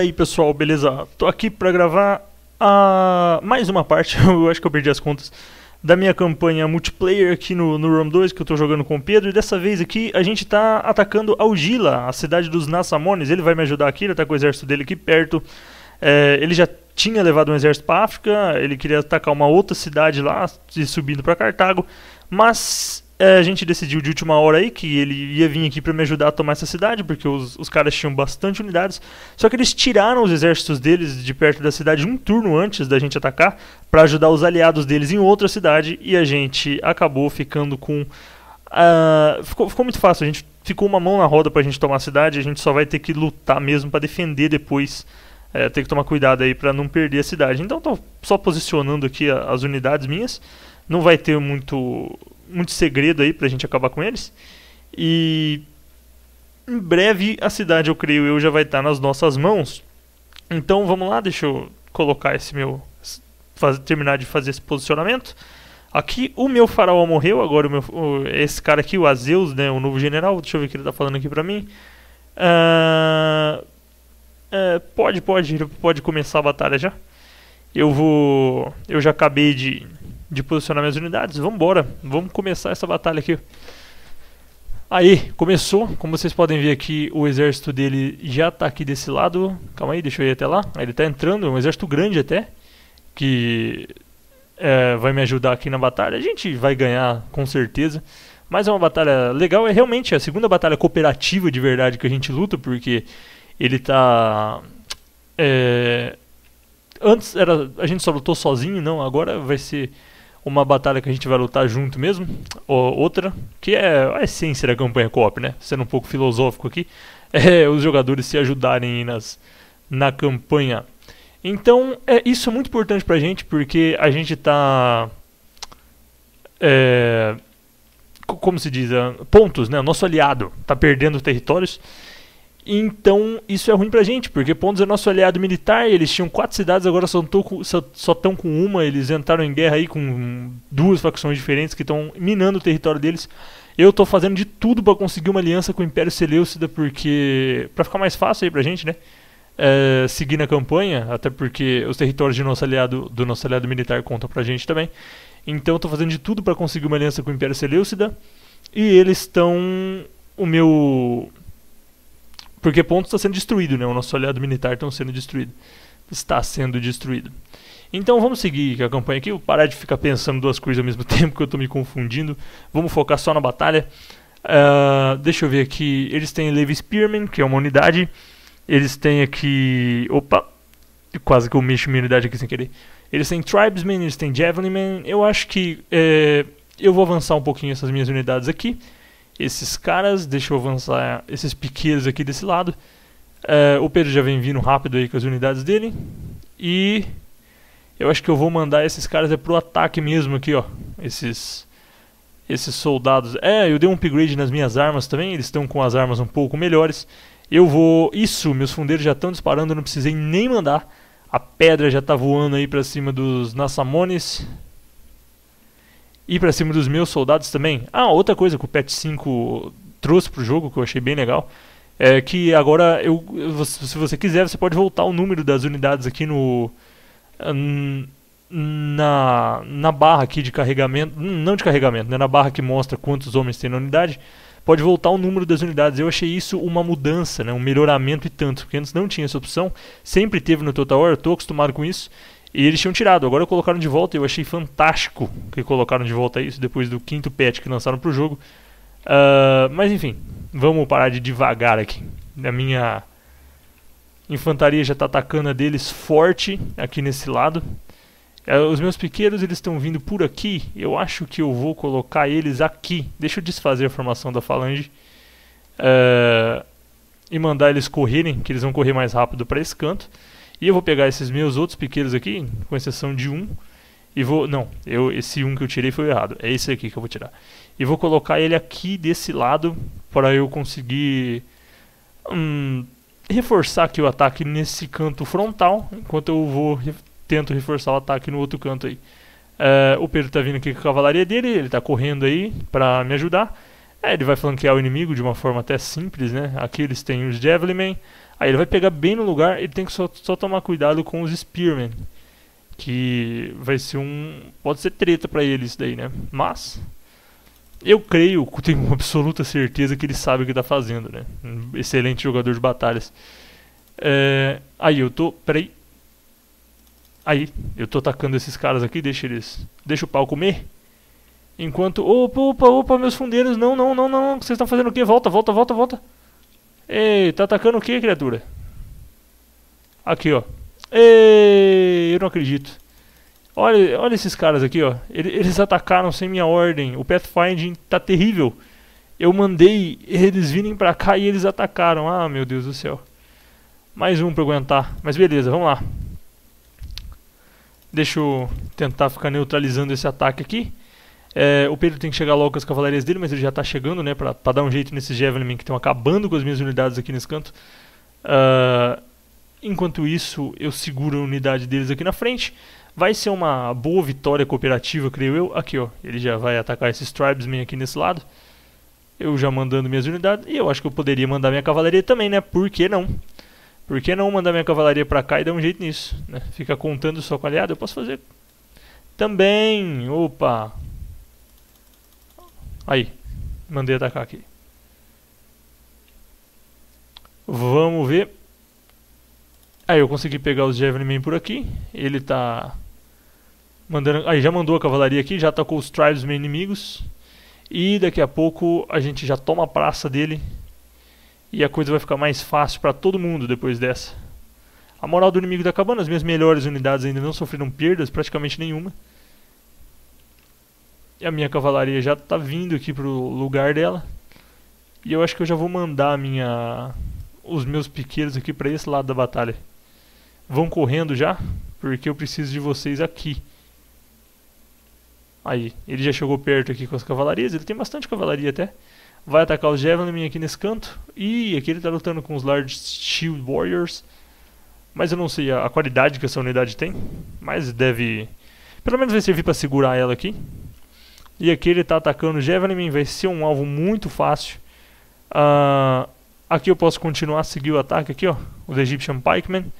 aí pessoal, beleza? Tô aqui para gravar a ah, mais uma parte, eu acho que eu perdi as contas, da minha campanha multiplayer aqui no, no Rome 2 que eu tô jogando com o Pedro. E dessa vez aqui a gente tá atacando Algila, a cidade dos Nassamones. Ele vai me ajudar aqui, ele tá com o exército dele aqui perto. É, ele já tinha levado um exército para África, ele queria atacar uma outra cidade lá, subindo para Cartago, mas é, a gente decidiu de última hora aí que ele ia vir aqui para me ajudar a tomar essa cidade, porque os, os caras tinham bastante unidades. Só que eles tiraram os exércitos deles de perto da cidade um turno antes da gente atacar, para ajudar os aliados deles em outra cidade, e a gente acabou ficando com. Uh, ficou, ficou muito fácil, a gente ficou uma mão na roda pra gente tomar a cidade, a gente só vai ter que lutar mesmo para defender depois. É, tem que tomar cuidado aí para não perder a cidade. Então tô só posicionando aqui as unidades minhas. Não vai ter muito muito segredo aí pra gente acabar com eles. E em breve a cidade, eu creio eu, já vai estar tá nas nossas mãos. Então vamos lá, deixa eu colocar esse meu. Faz, terminar de fazer esse posicionamento. Aqui o meu faraó morreu, agora o meu, o, esse cara aqui, o Azeus, né, o novo general, deixa eu ver o que ele tá falando aqui pra mim. Uh, uh, pode, pode, pode começar a batalha já. Eu vou. Eu já acabei de de posicionar minhas unidades. Vamos embora, vamos começar essa batalha aqui. Aí, começou. Como vocês podem ver aqui, o exército dele já está aqui desse lado. Calma aí, deixa eu ir até lá. ele está entrando, é um exército grande até, que é, vai me ajudar aqui na batalha. A gente vai ganhar com certeza. Mas é uma batalha legal, é realmente a segunda batalha cooperativa de verdade que a gente luta, porque ele está é, antes era a gente só lutou sozinho, não, agora vai ser uma batalha que a gente vai lutar junto mesmo, outra, que é, é a essência da campanha co-op, né? Sendo um pouco filosófico aqui, é os jogadores se ajudarem nas, na campanha. Então, é, isso é muito importante pra gente, porque a gente tá... É, como se diz? É, pontos, né? O nosso aliado tá perdendo territórios então, isso é ruim pra gente, porque Pontos é nosso aliado militar, eles tinham quatro cidades, agora só estão com uma, eles entraram em guerra aí com duas facções diferentes que estão minando o território deles. Eu tô fazendo de tudo para conseguir uma aliança com o Império Seleucida, porque. para ficar mais fácil aí pra gente, né? É, seguir na campanha, até porque os territórios de nosso aliado, do nosso aliado militar contam pra gente também. Então eu tô fazendo de tudo para conseguir uma aliança com o Império Seleucida. E eles estão. O meu porque ponto está sendo destruído, né? O nosso aliado militar está sendo destruído. Está sendo destruído. Então vamos seguir a campanha aqui, vou parar de ficar pensando duas coisas ao mesmo tempo que eu estou me confundindo. Vamos focar só na batalha. Uh, deixa eu ver aqui. Eles têm Levi Spearman, que é uma unidade. Eles têm aqui. Opa! Quase que eu mexo minha unidade aqui sem querer. Eles têm Tribesmen, eles têm Javelinman. Eu acho que é, eu vou avançar um pouquinho essas minhas unidades aqui esses caras. Deixa eu avançar esses piqueiros aqui desse lado. Eh, o Pedro já vem vindo rápido aí com as unidades dele. E eu acho que eu vou mandar esses caras é pro ataque mesmo aqui, ó. Esses esses soldados. É, eu dei um upgrade nas minhas armas também, eles estão com as armas um pouco melhores. Eu vou... Isso, meus fundeiros já estão disparando, eu não precisei nem mandar. A pedra já está voando aí para cima dos Nassamones ir para cima dos meus soldados também. Ah, outra coisa que o Pet 5 trouxe pro jogo que eu achei bem legal é que agora eu, se você quiser, você pode voltar o número das unidades aqui no hum, na, na barra aqui de carregamento, hum, não de carregamento, né, na barra que mostra quantos homens tem na unidade, pode voltar o número das unidades. Eu achei isso uma mudança, né, um melhoramento e tanto, porque antes não tinha essa opção, sempre teve no Total War, eu estou acostumado com isso, e eles tinham tirado, agora colocaram de volta. Eu achei fantástico que colocaram de volta isso depois do quinto patch que lançaram pro jogo. Uh, mas enfim, vamos parar de devagar aqui. A minha infantaria já está atacando a deles forte aqui nesse lado. Uh, os meus piqueiros eles estão vindo por aqui. Eu acho que eu vou colocar eles aqui. Deixa eu desfazer a formação da falange uh, e mandar eles correrem, que eles vão correr mais rápido para esse canto. E eu vou pegar esses meus outros pequenos aqui, com exceção de um, e vou... Não, eu, esse um que eu tirei foi errado. É esse aqui que eu vou tirar. E vou colocar ele aqui desse lado para eu conseguir hum, reforçar aqui o ataque nesse canto frontal, enquanto eu vou re tento reforçar o ataque no outro canto aí. Uh, o Pedro está vindo aqui com a cavalaria dele, ele está correndo aí para me ajudar. É, ele vai flanquear o inimigo de uma forma até simples, né? Aqui eles têm os Javelin Aí ele vai pegar bem no lugar, ele tem que só, só tomar cuidado com os Spearmen. Que vai ser um... pode ser treta pra ele isso daí, né? Mas... Eu creio, tenho absoluta certeza que ele sabe o que tá fazendo, né? Um excelente jogador de batalhas. É, aí eu tô... peraí. Aí, eu tô atacando esses caras aqui, deixa eles... Deixa o pau comer. Enquanto, opa, opa, opa, meus fundeiros, não, não, não, não, vocês estão fazendo o quê? Volta, volta, volta, volta. Ei, tá atacando o quê, criatura? Aqui, ó. Ei, eu não acredito. Olha, olha esses caras aqui, ó. Eles atacaram sem minha ordem. O pathfinding tá terrível. Eu mandei eles virem pra cá e eles atacaram. Ah, meu Deus do céu. Mais um pra aguentar. Mas beleza, vamos lá. Deixa eu tentar ficar neutralizando esse ataque aqui. É, o Pedro tem que chegar logo com as cavalarias dele, mas ele já está chegando, né? Pra, pra, dar um jeito nesses Javelin que estão acabando com as minhas unidades aqui nesse canto. Uh, enquanto isso, eu seguro a unidade deles aqui na frente. Vai ser uma boa vitória cooperativa, creio eu. Aqui, ó. Ele já vai atacar esses tribesmen aqui nesse lado. Eu já mandando minhas unidades. E eu acho que eu poderia mandar minha cavalaria também, né? Por que não? Por que não mandar minha cavalaria pra cá e dar um jeito nisso? Né? Fica contando só com aliado. Eu posso fazer... Também. Opa. Aí, mandei atacar aqui. Vamos ver. Aí eu consegui pegar os Javelin por aqui. Ele tá mandando, aí já mandou a cavalaria aqui, já atacou tá os meus inimigos. E daqui a pouco a gente já toma a praça dele. E a coisa vai ficar mais fácil para todo mundo depois dessa. A moral do inimigo tá acabando, as minhas melhores unidades ainda não sofreram perdas, praticamente nenhuma. E a minha cavalaria já tá vindo aqui pro lugar dela. E eu acho que eu já vou mandar minha os meus piqueiros aqui para esse lado da batalha. Vão correndo já, porque eu preciso de vocês aqui. Aí, ele já chegou perto aqui com as cavalarias, ele tem bastante cavalaria até. Vai atacar os Javelin aqui nesse canto. E aqui ele tá lutando com os Large Shield Warriors. Mas eu não sei a, a qualidade que essa unidade tem. Mas deve... Pelo menos vai servir para segurar ela aqui. E aqui ele está atacando o Javelin, vai ser um alvo muito fácil. Uh, aqui eu posso continuar a seguir o ataque aqui, ó, os Egyptian Pikemen.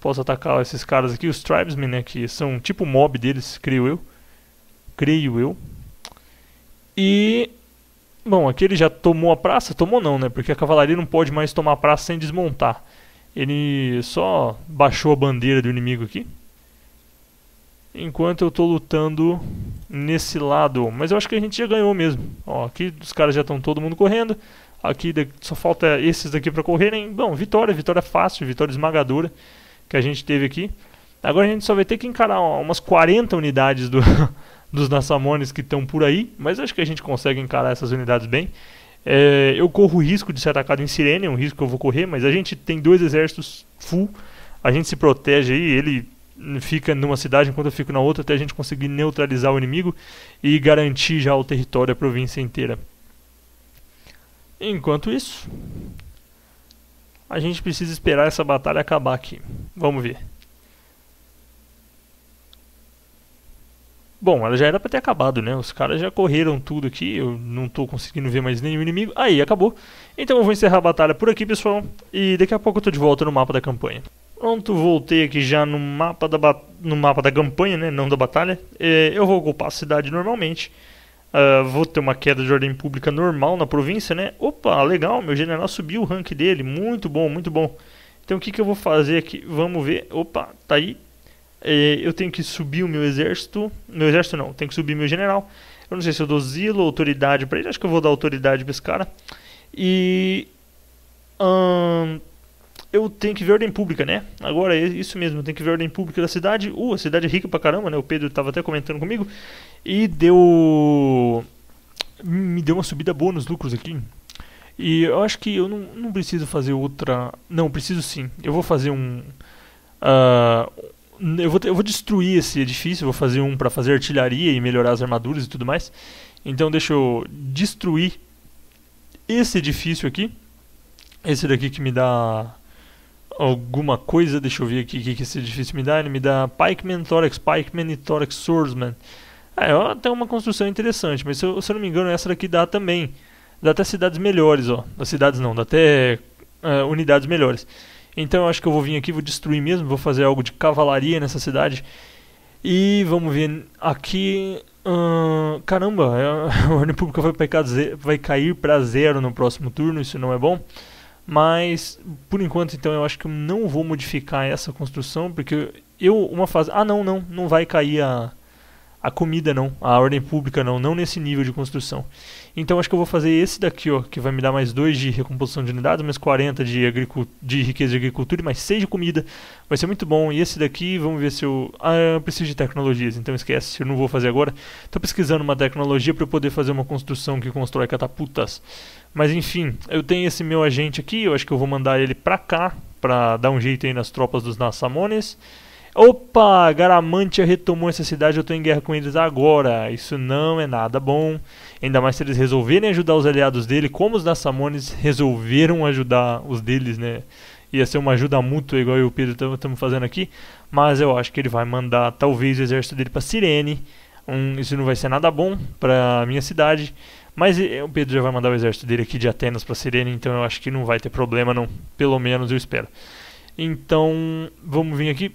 Posso atacar esses caras aqui, os Tribesmen, né, que são tipo mob deles, creio eu. Creio eu. E... Bom, aqui ele já tomou a praça, tomou não, né, porque a cavalaria não pode mais tomar a praça sem desmontar. Ele só baixou a bandeira do inimigo aqui enquanto eu estou lutando nesse lado. Mas eu acho que a gente já ganhou mesmo. Ó, aqui os caras já estão todo mundo correndo. Aqui só falta esses daqui para correrem. Bom, vitória, vitória fácil, vitória esmagadora que a gente teve aqui. Agora a gente só vai ter que encarar ó, umas 40 unidades do, dos Nassamones que estão por aí, mas acho que a gente consegue encarar essas unidades bem. É, eu corro o risco de ser atacado em Sirene, é um risco que eu vou correr, mas a gente tem dois exércitos full, a gente se protege aí, ele fica numa cidade enquanto eu fico na outra até a gente conseguir neutralizar o inimigo e garantir já o território, a província inteira. Enquanto isso, a gente precisa esperar essa batalha acabar aqui. Vamos ver. Bom, ela já era para ter acabado, né? Os caras já correram tudo aqui, eu não estou conseguindo ver mais nenhum inimigo. Aí, acabou. Então eu vou encerrar a batalha por aqui, pessoal, e daqui a pouco eu tô de volta no mapa da campanha. Pronto, voltei aqui já no mapa da, no mapa da campanha, né? não da batalha. É, eu vou ocupar a cidade normalmente. Uh, vou ter uma queda de ordem pública normal na província, né? Opa, legal, meu general subiu o rank dele, muito bom, muito bom. Então o que, que eu vou fazer aqui? Vamos ver, opa, tá aí. É, eu tenho que subir o meu exército, meu exército não, tenho que subir meu general. Eu não sei se eu dou zelo ou autoridade pra ele, acho que eu vou dar autoridade pra esse cara. E... Hum, eu tenho que ver ordem pública, né? Agora, é isso mesmo, eu tenho que ver ordem pública da cidade. Uh, a cidade é rica pra caramba, né? O Pedro tava até comentando comigo. E deu. Me deu uma subida boa nos lucros aqui. E eu acho que eu não, não preciso fazer outra. Não, preciso sim. Eu vou fazer um. Uh, eu, vou, eu vou destruir esse edifício, vou fazer um para fazer artilharia e melhorar as armaduras e tudo mais. Então, deixa eu destruir esse edifício aqui. Esse daqui que me dá alguma coisa. Deixa eu ver aqui o que, que esse edifício me dá. Ele me dá Pikeman, Thorax Pikeman e Thorax Swordsman. Ah, é, até uma construção interessante, mas se eu, se eu não me engano, essa daqui dá também. Dá até cidades melhores, ó. Das cidades não, dá até uh, unidades melhores. Então eu acho que eu vou vir aqui, vou destruir mesmo, vou fazer algo de cavalaria nessa cidade. E vamos ver aqui. Uh, caramba, é, a ordem pública vai, vai cair para zero no próximo turno, isso não é bom. Mas por enquanto então eu acho que eu não vou modificar essa construção porque eu uma fase, ah não, não, não vai cair a a comida não, a ordem pública não, não nesse nível de construção. Então acho que eu vou fazer esse daqui, ó, que vai me dar mais 2 de recomposição de unidades, mais 40 de, de riqueza de agricultura e mais 6 de comida. Vai ser muito bom. E esse daqui, vamos ver se eu... Ah, eu preciso de tecnologias, então esquece, eu não vou fazer agora. Estou pesquisando uma tecnologia para eu poder fazer uma construção que constrói catapultas. Mas enfim, eu tenho esse meu agente aqui, eu acho que eu vou mandar ele pra cá, pra dar um jeito aí nas tropas dos Nassamones. Opa, Garamantia retomou essa cidade, eu estou em guerra com eles agora. Isso não é nada bom. Ainda mais se eles resolverem ajudar os aliados dele, como os Nassamones resolveram ajudar os deles, né? Ia ser uma ajuda mútua, igual eu e o Pedro estamos fazendo aqui. Mas eu acho que ele vai mandar talvez o exército dele para Sirene. Um, isso não vai ser nada bom para minha cidade. Mas o Pedro já vai mandar o exército dele aqui de Atenas para Sirene, então eu acho que não vai ter problema, não. Pelo menos eu espero. Então, vamos vir aqui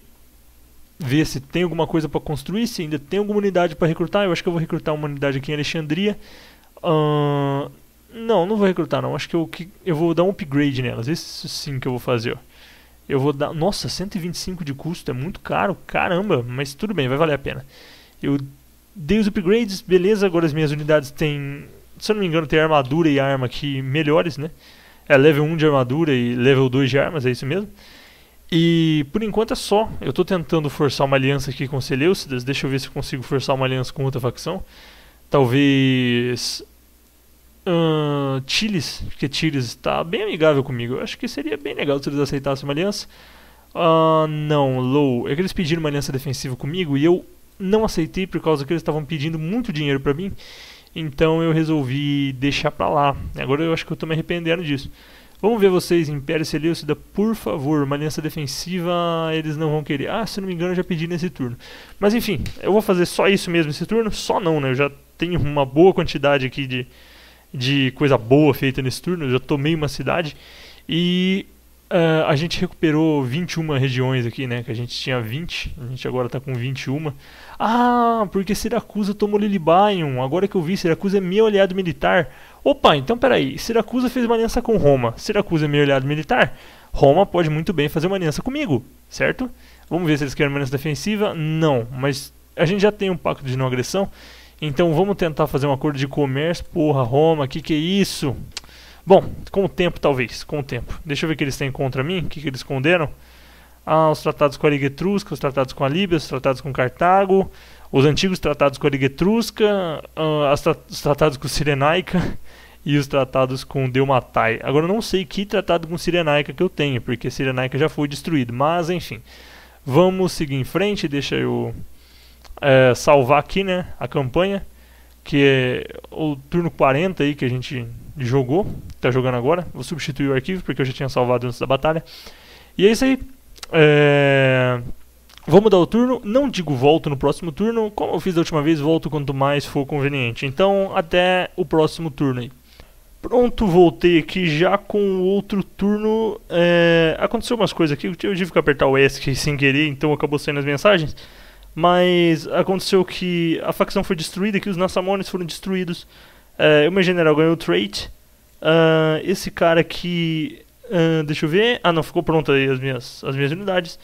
ver se tem alguma coisa para construir, se ainda tem alguma unidade para recrutar. Eu acho que eu vou recrutar uma unidade aqui em Alexandria. Uh, não, não vou recrutar não. Acho que eu, que eu vou dar um upgrade nelas. Isso sim que eu vou fazer. Ó. Eu vou dar... Nossa, 125 de custo é muito caro. Caramba, mas tudo bem, vai valer a pena. Eu dei os upgrades, beleza. Agora as minhas unidades têm se eu não me engano, tem armadura e arma aqui melhores, né? É level 1 de armadura e level 2 de armas, é isso mesmo. E por enquanto é só. Eu estou tentando forçar uma aliança aqui com Seleucidas. Deixa eu ver se eu consigo forçar uma aliança com outra facção. Talvez. Uh, porque Tiles está bem amigável comigo. Eu acho que seria bem legal se eles aceitassem uma aliança. Uh, não, Low. É que eles pediram uma aliança defensiva comigo e eu não aceitei por causa que eles estavam pedindo muito dinheiro para mim. Então eu resolvi deixar pra lá. Agora eu acho que eu tô me arrependendo disso. Vamos ver vocês, Império Seleucida, por favor. Uma aliança defensiva eles não vão querer. Ah, se não me engano, eu já pedi nesse turno. Mas enfim, eu vou fazer só isso mesmo esse turno. Só não, né? Eu já tenho uma boa quantidade aqui de, de coisa boa feita nesse turno. Eu já tomei uma cidade. E uh, a gente recuperou 21 regiões aqui, né? Que a gente tinha 20. A gente agora está com 21. Ah, porque Siracusa tomou Lilibayon. Agora que eu vi, Siracusa é meu aliado militar. Opa, então peraí. Siracusa fez uma aliança com Roma. Siracusa é meu aliado militar? Roma pode muito bem fazer uma aliança comigo, certo? Vamos ver se eles querem uma aliança defensiva. Não, mas a gente já tem um pacto de não agressão. Então vamos tentar fazer um acordo de comércio. Porra, Roma, que que é isso? Bom, com o tempo talvez, com o tempo. Deixa eu ver o que eles têm contra mim, o que, que eles esconderam aos tratados com a Liga Etrusca, os tratados com a Líbia, os tratados com Cartago, os antigos tratados com a Liga Etrusca, ah, os tratados com Sirenaica e os tratados com Delmatai. Agora eu não sei que tratado com Sirenaica que eu tenho, porque Sirenaica já foi destruído, mas enfim. Vamos seguir em frente, deixa eu é, salvar aqui né, a campanha, que é o turno 40 aí que a gente jogou, está jogando agora. Vou substituir o arquivo porque eu já tinha salvado antes da batalha. E é isso aí. É... Vou mudar o turno, não digo volto no próximo turno, como eu fiz da última vez, volto quanto mais for conveniente. Então, até o próximo turno aí. Pronto, voltei aqui já com o outro turno. É... Aconteceu umas coisas aqui, eu tive que apertar o ESC sem querer, então acabou saindo as mensagens. Mas aconteceu que a facção foi destruída, que os Nassamones foram destruídos. É... O meu general ganhou o trait. Ah, esse cara aqui Uh, deixa eu ver. Ah, não, ficou pronta aí as minhas, as minhas unidades.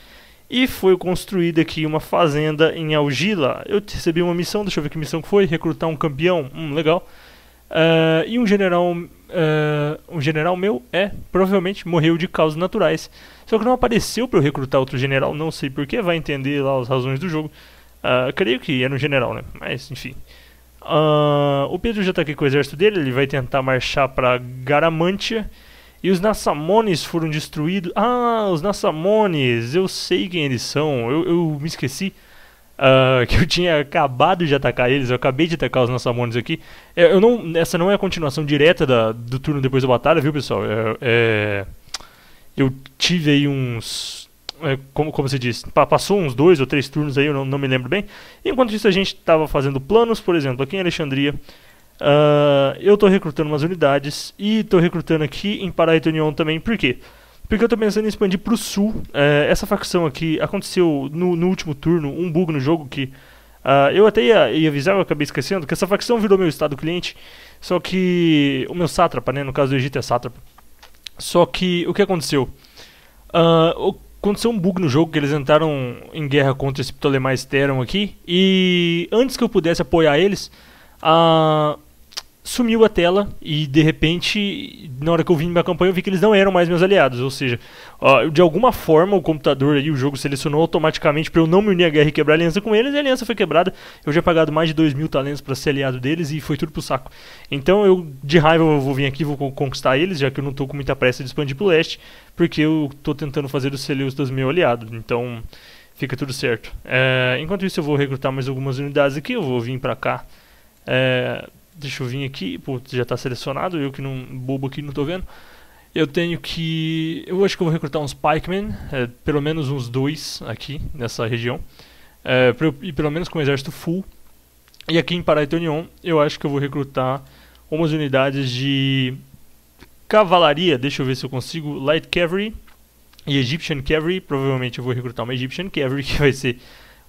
E foi construída aqui uma fazenda em Algila. Eu recebi uma missão, deixa eu ver que missão que foi. Recrutar um campeão. Hum, legal. Uh, e um general, uh, um general meu é provavelmente morreu de causas naturais. Só que não apareceu para eu recrutar outro general, não sei porquê, vai entender lá as razões do jogo. Uh, creio que era um general, né? Mas enfim. o Pedro já está aqui com o exército dele, ele vai tentar marchar para Garamantia. E os Nassamones foram destruídos. Ah, os Nassamones! Eu sei quem eles são. Eu, eu me esqueci uh, que eu tinha acabado de atacar eles. Eu acabei de atacar os Nassamones aqui. Eu, é, eu não, essa não é a continuação direta da, do turno depois da batalha, viu, pessoal? É, é, eu tive aí uns. É, como, como se diz? Passou uns dois ou três turnos aí, eu não, não me lembro bem. Enquanto isso, a gente estava fazendo planos, por exemplo, aqui em Alexandria. Uh, eu estou recrutando umas unidades e estou recrutando aqui em Paraitonion também, por quê? Porque eu estou pensando em expandir para o sul. Uh, essa facção aqui aconteceu no, no, último turno um bug no jogo que uh, eu até ia, ia avisar, eu acabei esquecendo, que essa facção virou meu estado cliente, só que o meu sátrapa, né? No caso do Egito é sátrapa. Só que o que aconteceu? Uh, aconteceu um bug no jogo que eles entraram em guerra contra esse Ptolemais Teron aqui. E antes que eu pudesse apoiar eles, sumiu a tela e de repente, na hora que eu vim minha campanha, eu vi que eles não eram mais meus aliados. Ou seja, ó, de alguma forma o computador e o jogo selecionou automaticamente para eu não me unir à guerra e quebrar a aliança com eles. E a aliança foi quebrada. Eu já pagado mais de 2 mil talentos para ser aliado deles e foi tudo pro saco. Então eu, de raiva, eu vou vir aqui vou conquistar eles, já que eu não tô com muita pressa de expandir pro leste, porque eu tô tentando fazer os Seleucidas meu aliado. Então fica tudo certo. É, enquanto isso, eu vou recrutar mais algumas unidades aqui. Eu vou vir para cá. É, Deixa eu vir aqui, putz, já está selecionado, eu que não bobo aqui não estou vendo. Eu tenho que. Eu acho que eu vou recrutar uns pikemen, é, pelo menos uns dois aqui nessa região, é, pra eu, e pelo menos com o exército full. E aqui em Paraitonion eu acho que eu vou recrutar umas unidades de cavalaria, deixa eu ver se eu consigo, light cavalry e Egyptian cavalry. Provavelmente eu vou recrutar uma Egyptian cavalry que vai ser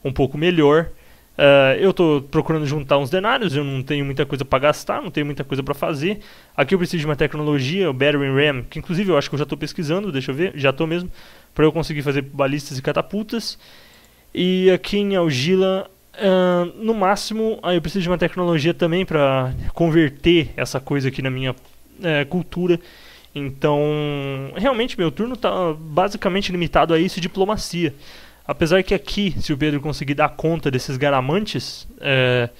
um pouco melhor. Uh, eu estou procurando juntar uns denários, eu não tenho muita coisa para gastar, não tenho muita coisa para fazer. Aqui eu preciso de uma tecnologia, o Battery Ram, que inclusive eu acho que eu já estou pesquisando, deixa eu ver, já estou mesmo, para eu conseguir fazer balistas e catapultas. E aqui em Algila, uh, no máximo, aí ah, eu preciso de uma tecnologia também para converter essa coisa aqui na minha é, cultura. Então, realmente meu turno está basicamente limitado a isso diplomacia. Apesar que aqui, se o Pedro conseguir dar conta desses garamantes, é,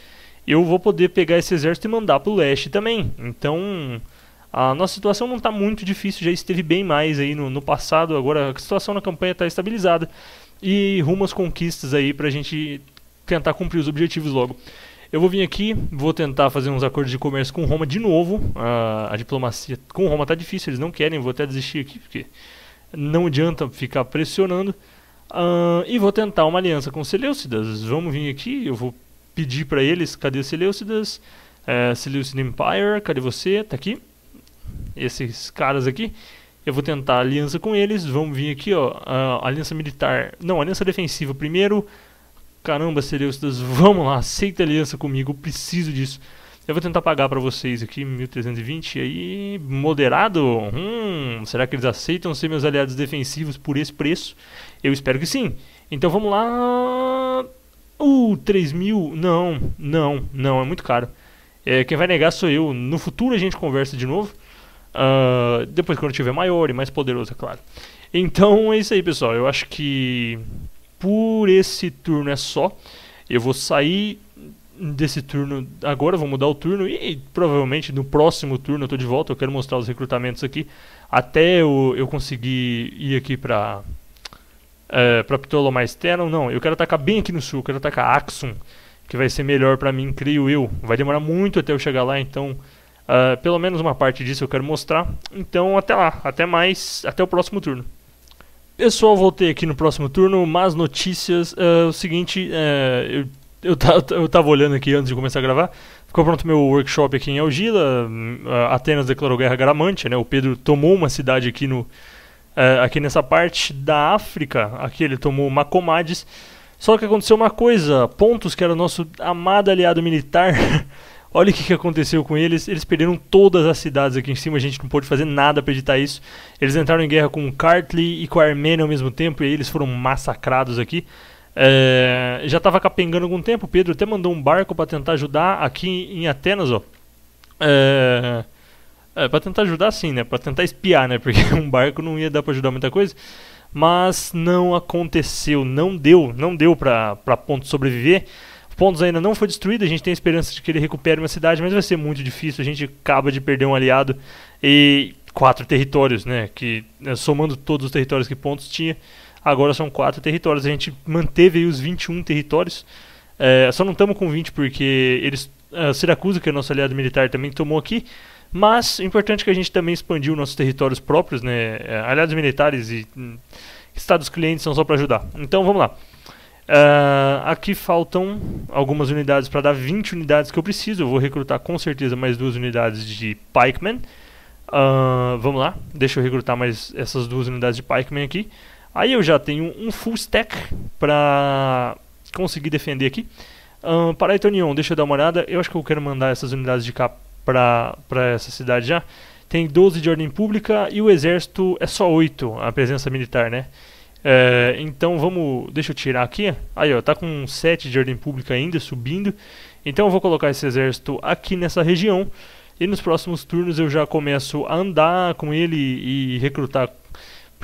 eu vou poder pegar esse exército e mandar para o leste também. Então, a nossa situação não está muito difícil, já esteve bem mais aí no, no passado. Agora a situação na campanha está estabilizada e rumo às conquistas aí para a gente tentar cumprir os objetivos logo. Eu vou vir aqui, vou tentar fazer uns acordos de comércio com Roma de novo. A, a diplomacia com Roma tá difícil, eles não querem, vou até desistir aqui porque não adianta ficar pressionando. Uh, e vou tentar uma aliança com os Seleucidas. Vamos vir aqui, eu vou pedir para eles, cadê os Seleucidas? É, Seleucid Empire, cadê você? Tá aqui. Esses caras aqui. Eu vou tentar aliança com eles. Vamos vir aqui, ó. Uh, aliança militar. Não, aliança defensiva primeiro. Caramba, Seleucidas, vamos lá, aceita aliança comigo, eu preciso disso. Eu vou tentar pagar para vocês aqui 1320 aí, moderado. Hum, será que eles aceitam ser meus aliados defensivos por esse preço? Eu espero que sim. Então vamos lá. Uh, 3000? mil. Não, não, não, é muito caro. É, quem vai negar sou eu. No futuro a gente conversa de novo. Uh, depois quando eu tiver maior e mais poderoso, é claro. Então é isso aí, pessoal. Eu acho que por esse turno é só. Eu vou sair desse turno agora, vou mudar o turno e provavelmente no próximo turno eu tô de volta, eu quero mostrar os recrutamentos aqui até eu, eu conseguir ir aqui pra é, pra Ptolomais Terno, não, eu quero atacar bem aqui no sul, eu quero atacar Axum que vai ser melhor para mim, creio eu vai demorar muito até eu chegar lá, então uh, pelo menos uma parte disso eu quero mostrar então até lá, até mais até o próximo turno Pessoal, voltei aqui no próximo turno, mais notícias, uh, o seguinte, uh, eu eu, eu tava olhando aqui antes de começar a gravar. Ficou pronto meu workshop aqui em Algila. Hum, Atenas declarou guerra a Garamante, né? O Pedro tomou uma cidade aqui no é, aqui nessa parte da África. Aqui ele tomou Macomades. Só que aconteceu uma coisa, Pontos, que era nosso amado aliado militar, olha o que, que aconteceu com eles. Eles perderam todas as cidades aqui em cima, a gente não pôde fazer nada para evitar isso. Eles entraram em guerra com o Cartley e com a Armênia ao mesmo tempo, e aí eles foram massacrados aqui. É, já estava capengando algum tempo, Pedro até mandou um barco para tentar ajudar aqui em Atenas, ó. É, é, para tentar ajudar sim, né? Para tentar espiar, né? Porque um barco não ia dar para ajudar muita coisa. Mas não aconteceu, não deu, não deu para Pontos sobreviver. Pontos ainda não foi destruído, a gente tem esperança de que ele recupere uma cidade, mas vai ser muito difícil. A gente acaba de perder um aliado e quatro territórios, né? Que né, somando todos os territórios que Pontos tinha, agora são quatro territórios. A gente manteve aí os 21 territórios. É, só não estamos com 20 porque eles, a Siracusa, que é nosso aliado militar, também tomou aqui. Mas é importante que a gente também expandiu nossos territórios próprios, né? É, aliados militares e hum, estados clientes são só para ajudar. Então vamos lá. Uh, aqui faltam algumas unidades para dar 20 unidades que eu preciso. Eu vou recrutar com certeza mais duas unidades de pikemen. Uh, vamos lá, deixa eu recrutar mais essas duas unidades de pikemen aqui. Aí eu já tenho um full stack para conseguir defender aqui. Um, para Etonion, deixa eu dar uma olhada. Eu acho que eu quero mandar essas unidades de cá para essa cidade já. Tem 12 de ordem pública e o exército é só 8, a presença militar, né? É, então vamos. Deixa eu tirar aqui. Aí ó, tá com 7 de ordem pública ainda, subindo. Então eu vou colocar esse exército aqui nessa região. E nos próximos turnos eu já começo a andar com ele e recrutar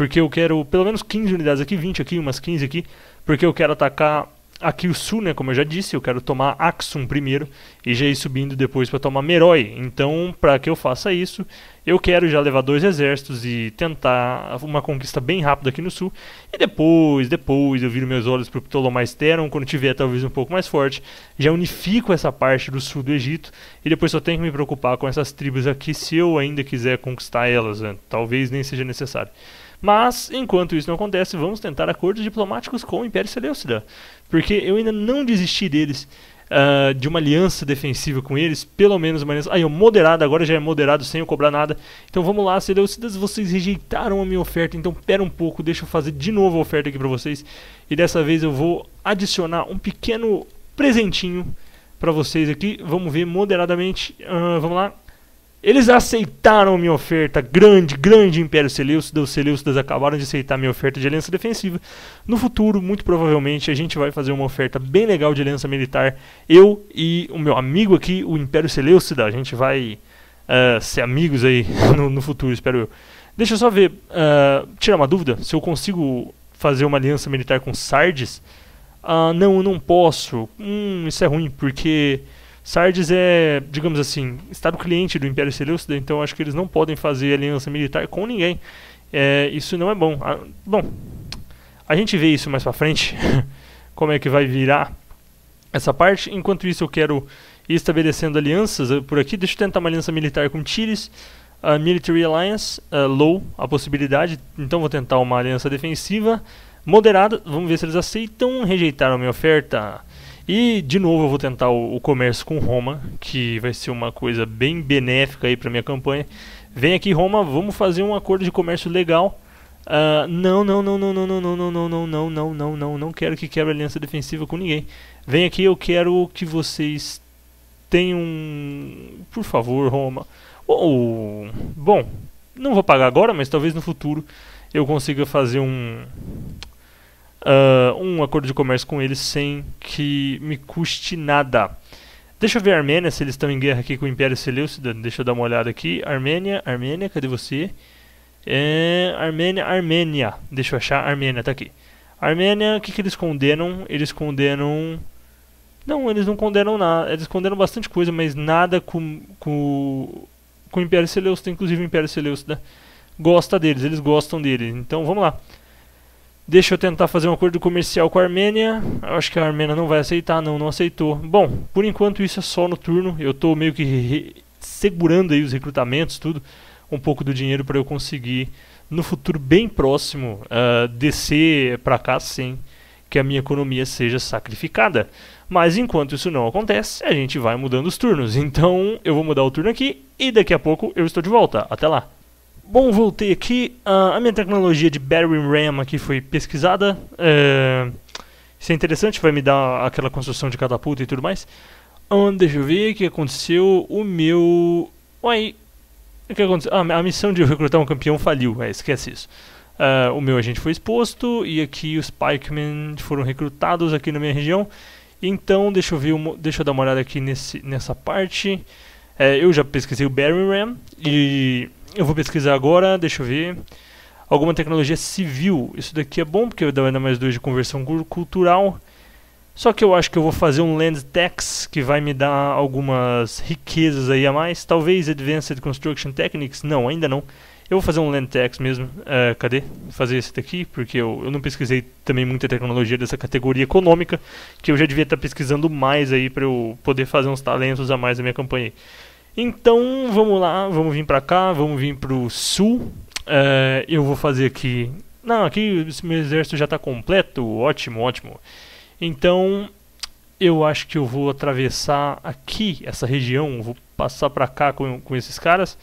porque eu quero pelo menos 15 unidades aqui, 20 aqui, umas 15 aqui. Porque eu quero atacar aqui o sul, né? Como eu já disse, eu quero tomar Axum primeiro e já ir subindo depois para tomar Merói Então, para que eu faça isso, eu quero já levar dois exércitos e tentar uma conquista bem rápida aqui no sul. E depois, depois, eu viro meus olhos para o Ptolomais quando tiver talvez um pouco mais forte, já unifico essa parte do sul do Egito e depois só tenho que me preocupar com essas tribos aqui se eu ainda quiser conquistar elas. Né? Talvez nem seja necessário. Mas, enquanto isso não acontece, vamos tentar acordos diplomáticos com o Império Seleucida, porque eu ainda não desisti deles. Uh, de uma aliança defensiva com eles, pelo menos uma aliança. Aí, eu moderado, agora já é moderado sem eu cobrar nada. Então vamos lá, Seleucidas, vocês rejeitaram a minha oferta, então pera um pouco, deixa eu fazer de novo a oferta aqui para vocês. E dessa vez eu vou adicionar um pequeno presentinho para vocês aqui. Vamos ver moderadamente. Uh, vamos lá. Eles aceitaram minha oferta, grande, grande Império Seleucidas. Os Seleucidas acabaram de aceitar minha oferta de aliança defensiva. No futuro, muito provavelmente, a gente vai fazer uma oferta bem legal de aliança militar. Eu e o meu amigo aqui, o Império Seleucida, a gente vai uh, ser amigos aí no, no, futuro, espero eu. Deixa eu só ver, uh, tirar uma dúvida, se eu consigo fazer uma aliança militar com Sardes. Ah, uh, não, eu não posso. Hum, isso é ruim, porque Sardes é, digamos assim, estado cliente do Império Seleucida, então acho que eles não podem fazer aliança militar com ninguém. É, isso não é bom. Ah, bom, a gente vê isso mais pra frente, como é que vai virar essa parte. Enquanto isso, eu quero ir estabelecendo alianças eh, por aqui. Deixa eu tentar uma aliança militar com Tires, Military Alliance, Low, a possibilidade. Então vou tentar uma aliança defensiva moderada. Vamos ver se eles aceitam. Rejeitaram a minha oferta. E de novo eu vou tentar o, o comércio com Roma, que vai ser uma coisa bem benéfica aí para minha campanha. Vem aqui Roma, vamos fazer um acordo de comércio legal. Uh, não, não, não, não, não, não, não, não, não, não, não, não, não, não, não quero que quebre a aliança defensiva com ninguém. Vem aqui, eu quero que vocês tenham, por favor, Roma. Ou, bom, não vou pagar agora, mas talvez no futuro eu consiga fazer um, uh, um acordo de comércio com eles sem que me custe nada. Deixa eu ver a Armênia, se eles estão em guerra aqui com o Império Seleucida. Deixa eu dar uma olhada aqui. Armênia, Armênia, cadê você? É, Armênia, Armênia. Deixa eu achar. Armênia, tá aqui. Armênia, o que, que eles condenam? Eles condenam... Não, eles não condenam nada. Eles condenam bastante coisa, mas nada com, com, com o Império Seleucida. Inclusive o Império Seleucida gosta deles, eles gostam deles Então vamos lá. Deixa eu tentar fazer um acordo comercial com a Armênia. Eu acho que a Armênia não vai aceitar, não, não aceitou. Bom, por enquanto isso é só no turno. Eu estou meio que segurando aí os recrutamentos, tudo, um pouco do dinheiro para eu conseguir no futuro bem próximo uh, descer para cá sem que a minha economia seja sacrificada. Mas enquanto isso não acontece, a gente vai mudando os turnos. Então eu vou mudar o turno aqui e daqui a pouco eu estou de volta. Até lá. Bom, voltei aqui. Uh, a minha tecnologia de Barry Ram aqui foi pesquisada. É, isso é interessante, vai me dar aquela construção de catapulta e tudo mais. deixa eu ver o que aconteceu. O meu. Uai. O que aconteceu? Ah, a missão de recrutar um campeão faliu. É, esquece isso. Uh, o meu agente foi exposto e aqui os Pikemen foram recrutados aqui na minha região. Então, deixa eu ver, deixa eu dar uma olhada aqui nesse, nessa parte. É, eu já pesquisei o Barry Ram e eu vou pesquisar agora, deixa eu ver. Alguma tecnologia civil. Isso daqui é bom porque dá ainda mais dois de conversão cultural. Só que eu acho que eu vou fazer um land tax que vai me dar algumas riquezas aí a mais. Talvez Advanced Construction Techniques. Não, ainda não. Eu vou fazer um land tax mesmo. Uh, cadê? Vou fazer esse daqui, porque eu, eu não pesquisei também muita tecnologia dessa categoria econômica, que eu já devia estar tá pesquisando mais aí para eu poder fazer uns talentos a mais na minha campanha. Então vamos lá, vamos vir para cá, vamos vir pro sul. É, eu vou fazer aqui. Não, aqui meu exército já está completo, ótimo, ótimo. Então eu acho que eu vou atravessar aqui essa região, vou passar para cá com, com esses caras.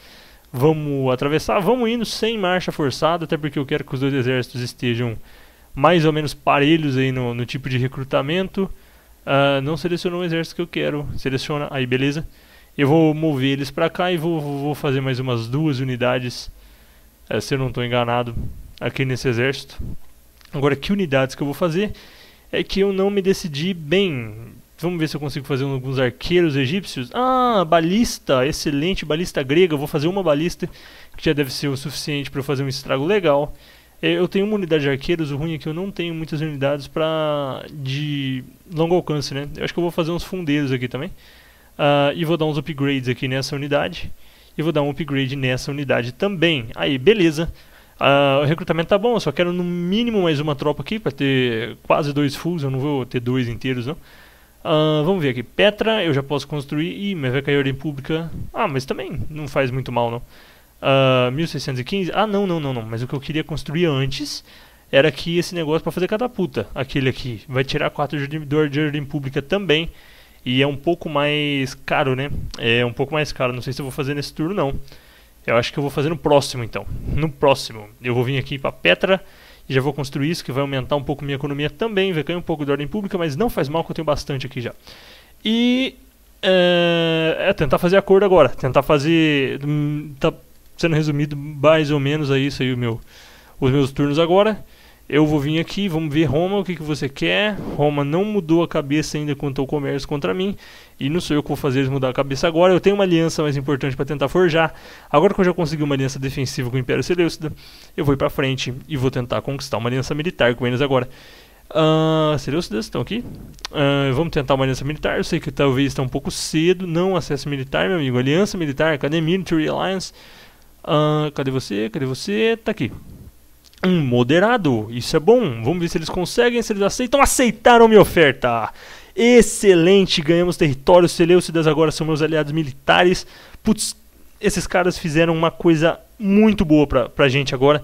Vamos atravessar, vamos indo sem marcha forçada, até porque eu quero que os dois exércitos estejam mais ou menos parelhos aí no, no tipo de recrutamento. Uh, não selecionou o exército que eu quero, seleciona, aí beleza. Eu vou mover eles para cá e vou, vou fazer mais umas duas unidades, é, se eu não estou enganado, aqui nesse exército. Agora, que unidades que eu vou fazer é que eu não me decidi bem. Vamos ver se eu consigo fazer alguns arqueiros egípcios. Ah, balista, excelente, balista grega. Eu vou fazer uma balista que já deve ser o suficiente para eu fazer um estrago legal. Eh, eu tenho uma unidade de arqueiros, o ruim é que eu não tenho muitas unidades pra... de longo alcance, né? Eu acho que eu vou fazer uns fundeiros aqui também. Uh, e vou dar uns upgrades aqui nessa unidade. E vou dar um upgrade nessa unidade também. Aí, beleza. Uh, o recrutamento tá bom, eu só quero no mínimo mais uma tropa aqui para ter quase dois fulls, eu não vou ter dois inteiros não. Uh, vamos ver aqui, Petra eu já posso construir, ih, mas vai cair ordem pública. Ah, mas também não faz muito mal não. Uh, 1615, ah não, não, não, não, mas o que eu queria construir antes era que esse negócio para fazer catapulta, aquele aqui. Vai tirar 4 de ordem pública também. E é um pouco mais caro, né? É um pouco mais caro. Não sei se eu vou fazer nesse turno, não. Eu acho que eu vou fazer no próximo, então. No próximo. Eu vou vir aqui para Petra e já vou construir isso, que vai aumentar um pouco minha economia também. Vai ganhar um pouco de ordem pública, mas não faz mal, que eu tenho bastante aqui já. E... É, é tentar fazer acordo agora. Tentar fazer... Hum, tá sendo resumido mais ou menos aí, isso aí o meu, os meus turnos agora eu vou vir aqui, vamos ver Roma, o que, que você quer. Roma não mudou a cabeça ainda quanto ao comércio contra mim, e não sou eu que vou fazer eles mudar a cabeça agora. Eu tenho uma aliança mais importante para tentar forjar. Agora que eu já consegui uma aliança defensiva com o Império Seleucida, eu vou ir para frente e vou tentar conquistar uma aliança militar com eles agora. Uh, Seleucidas estão aqui. Uh, vamos tentar uma aliança militar. Eu sei que talvez está um pouco cedo. Não acesso militar, meu amigo. Aliança militar, cadê Military Alliance? Uh, cadê você? Cadê você? Tá aqui um moderado. Isso é bom. Vamos ver se eles conseguem, se eles aceitam. Aceitaram minha oferta. Excelente, ganhamos território. Os Seleucidas agora são meus aliados militares. Putz, esses caras fizeram uma coisa muito boa pra, pra gente agora.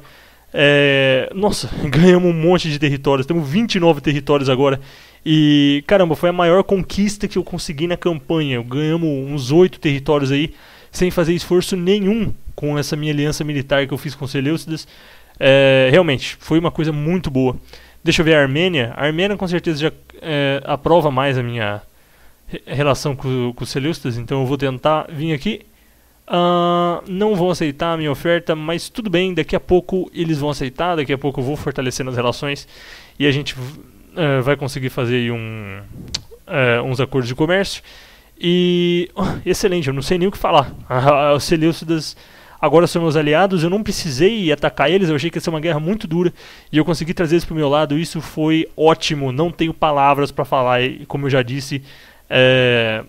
É, nossa, ganhamos um monte de territórios. Temos 29 territórios agora. E caramba, foi a maior conquista que eu consegui na campanha. Ganhamos uns 8 territórios aí, sem fazer esforço nenhum com essa minha aliança militar que eu fiz com os Seleucidas. É, realmente, foi uma coisa muito boa. Deixa eu ver a Armênia. A Armênia com certeza já é, aprova mais a minha relação com, com os Seleustas, então eu vou tentar vir aqui. Uh, não vão aceitar a minha oferta, mas tudo bem, daqui a pouco eles vão aceitar, daqui a pouco eu vou fortalecendo as relações e a gente uh, vai conseguir fazer um, uh, uns acordos de comércio. E excelente, eu não sei nem o que falar. Os Seleucidas agora são meus aliados, eu não precisei atacar eles, eu achei que ia ser uma guerra muito dura e eu consegui trazer eles pro meu lado, isso foi ótimo, não tenho palavras para falar, e como eu já disse, é,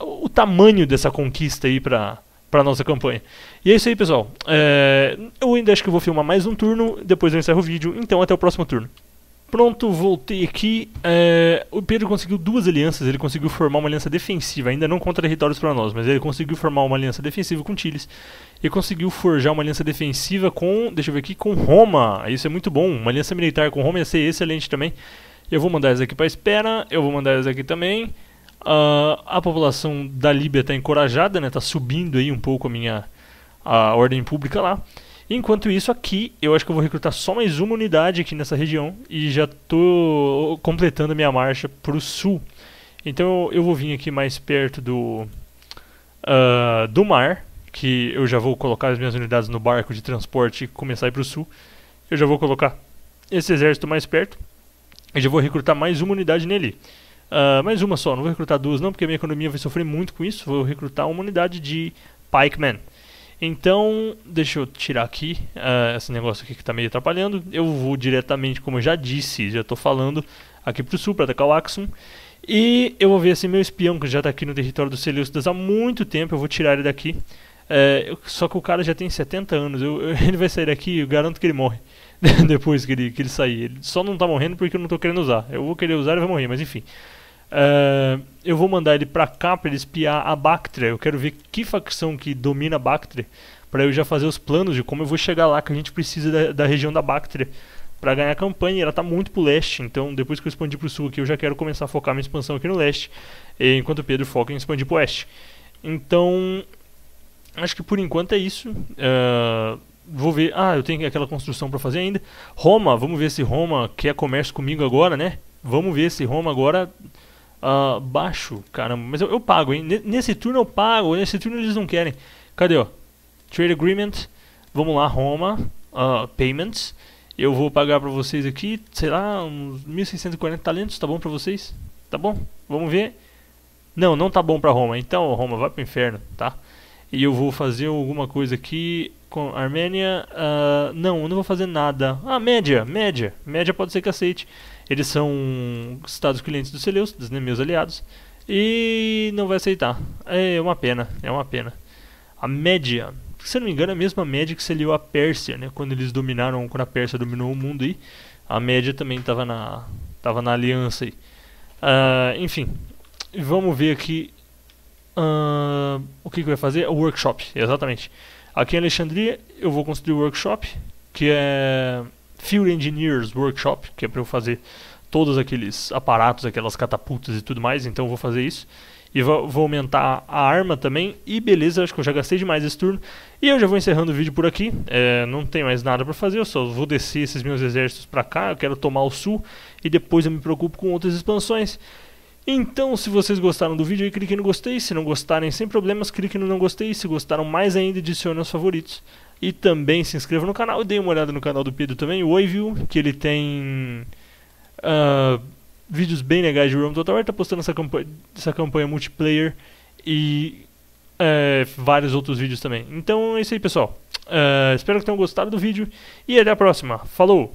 o tamanho dessa conquista aí pra, para nossa campanha. E é isso aí, pessoal. É... eu ainda acho que vou filmar mais um turno, depois eu encerro o vídeo. Então, até o próximo turno. Pronto, voltei aqui. É, o Pedro conseguiu duas alianças. Ele conseguiu formar uma aliança defensiva, ainda não contra territórios para nós, mas ele conseguiu formar uma aliança defensiva com Tiles. E conseguiu forjar uma aliança defensiva com, deixa eu ver aqui, com Roma. Isso é muito bom. Uma aliança militar com Roma ia ser excelente também. Eu vou mandar eles aqui para espera. Eu vou mandar eles aqui também. Uh, a população da Líbia está encorajada, né? está subindo aí um pouco a minha a ordem pública lá. Enquanto isso, aqui eu acho que eu vou recrutar só mais uma unidade aqui nessa região e já estou completando a minha marcha para o sul. Então eu vou vir aqui mais perto do, uh, do mar, que eu já vou colocar as minhas unidades no barco de transporte e começar a ir para o sul. Eu já vou colocar esse exército mais perto e já vou recrutar mais uma unidade nele. Uh, mais uma só, não vou recrutar duas não, porque a minha economia vai sofrer muito com isso. Vou recrutar uma unidade de pikemen. Então, deixa eu tirar aqui uh, esse negócio aqui que está meio atrapalhando. Eu vou diretamente, como eu já disse, já estou falando, aqui para o sul, para atacar o Axum. E eu vou ver esse meu espião, que já está aqui no território dos Seleucidas há muito tempo. Eu vou tirar ele daqui. Uh, só que o cara já tem 70 anos. Eu, eu, ele vai sair daqui eu garanto que ele morre. Depois que ele, que ele sair. Ele só não está morrendo porque eu não estou querendo usar. Eu vou querer usar e vai morrer, mas enfim. Ah, eu vou mandar ele pra cá pra ele espiar a Bactria. Eu quero ver que facção que domina a Bactria. Pra eu já fazer os planos de como eu vou chegar lá, que a gente precisa da, da região da Bactria. Pra ganhar a campanha, ela tá muito pro leste. Então, depois que eu expandi pro sul aqui, eu já quero começar a focar minha expansão aqui no leste. Enquanto o Pedro foca em expandir pro oeste. Então, acho que por enquanto é isso. Uh, vou ver. Ah, eu tenho aquela construção para fazer ainda. Roma, vamos ver se Roma quer comércio comigo agora, né? Vamos ver se Roma agora Uh, baixo, caramba. Mas eu, eu pago, hein? N nesse turno eu pago, nesse turno eles não querem. Cadê, ó? Trade Agreement. Vamos lá, Roma. Uh, payments. Eu vou pagar pra vocês aqui, sei lá, uns 1640 talentos, tá bom pra vocês? Tá bom? Vamos ver. Não, não tá bom pra Roma. Então, Roma, vai pro inferno, tá? E eu vou fazer alguma coisa aqui com Armênia. Uh, não, eu não vou fazer nada. Ah, média, média. Média pode ser que aceite. Eles são estados clientes dos Seleucidas, né, meus aliados, e não vai aceitar. É uma pena, é uma pena. A Média, se não me engano, é a mesma Média que se aliou à Pérsia, né, quando eles dominaram, quando a Pérsia dominou o mundo aí. A Média também estava na, tava na aliança aí. Uh, enfim, vamos ver aqui uh, o que, que vai fazer. O workshop, exatamente. Aqui em Alexandria eu vou construir o workshop, que é Field Engineers Workshop, que é para eu fazer todos aqueles aparatos, aquelas catapultas e tudo mais, então eu vou fazer isso. E vou, aumentar a arma também. E beleza, acho que eu já gastei demais esse turno. E eu já vou encerrando o vídeo por aqui. É, não tem mais nada para fazer, eu só vou descer esses meus exércitos para cá. Eu quero tomar o sul e depois eu me preocupo com outras expansões. Então, se vocês gostaram do vídeo, clique no gostei. Se não gostarem, sem problemas, clique no não gostei. Se gostaram mais ainda, adicione aos favoritos. E também se inscreva no canal e dê uma olhada no canal do Pedro também, o Oivio, que ele tem uh, vídeos bem legais de Rome Total War. Tá postando essa campanha, essa campanha multiplayer e uh, vários outros vídeos também. Então é isso aí, pessoal. Uh, espero que tenham gostado do vídeo e até a próxima. Falou!